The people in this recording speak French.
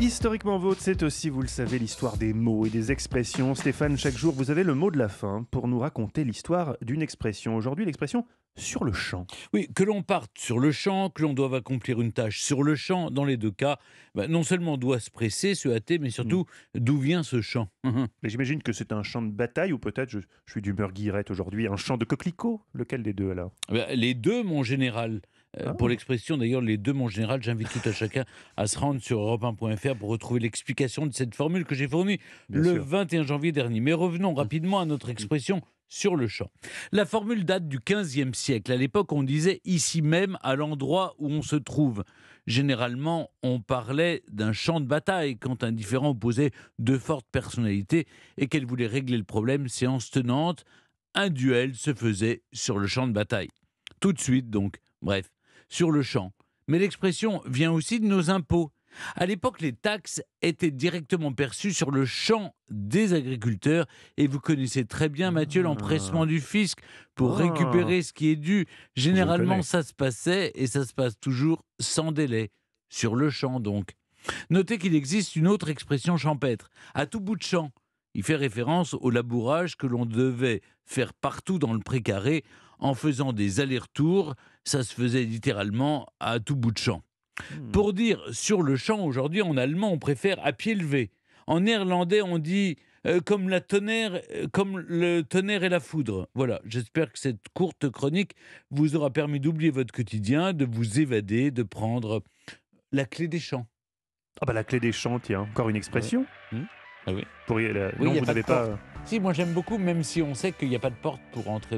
Historiquement vôtre, c'est aussi, vous le savez, l'histoire des mots et des expressions. Stéphane, chaque jour, vous avez le mot de la fin pour nous raconter l'histoire d'une expression. Aujourd'hui, l'expression sur le champ. Oui, que l'on parte sur le champ, que l'on doive accomplir une tâche sur le champ, dans les deux cas, bah, non seulement doit se presser, se hâter, mais surtout, mm. d'où vient ce champ J'imagine que c'est un champ de bataille, ou peut-être, je, suis d'humeur guirette aujourd'hui, un champ de coquelicot Lequel des deux alors eh Les deux, mon général. Euh, ah. Pour l'expression, d'ailleurs, les deux, mon général, j'invite tout à chacun à se rendre sur europe1.fr pour retrouver l'explication de cette formule que j'ai fournie le 21 janvier dernier. Mais revenons mmh. rapidement à notre mmh. expression sur le champ. La formule date du 15e siècle. À l'époque, on disait ici même, à l'endroit où on se trouve. Généralement, on parlait d'un champ de bataille quand un différent opposait deux fortes personnalités et qu'elle voulait régler le problème séance tenante. Un duel se faisait sur le champ de bataille. Tout de suite, donc. Bref, sur le champ. Mais l'expression vient aussi de nos impôts. À l'époque, les taxes étaient directement perçues sur le champ des agriculteurs. Et vous connaissez très bien, Mathieu, l'empressement du fisc pour ah. récupérer ce qui est dû. Généralement, ça se passait et ça se passe toujours sans délai, sur le champ donc. Notez qu'il existe une autre expression champêtre, à tout bout de champ. Il fait référence au labourage que l'on devait faire partout dans le précaré en faisant des allers-retours. Ça se faisait littéralement à tout bout de champ. Hmm. Pour dire sur le champ, aujourd'hui en allemand, on préfère à pied levé. En néerlandais, on dit euh, comme, la tonnerre, euh, comme le tonnerre et la foudre. Voilà, j'espère que cette courte chronique vous aura permis d'oublier votre quotidien, de vous évader, de prendre la clé des champs. Ah bah la clé des champs, tiens, encore une expression. Hmm. Ah oui. Pour y, aller, non, vous pas. Si, moi j'aime beaucoup, même si on sait qu'il n'y a pas de porte pour entrer.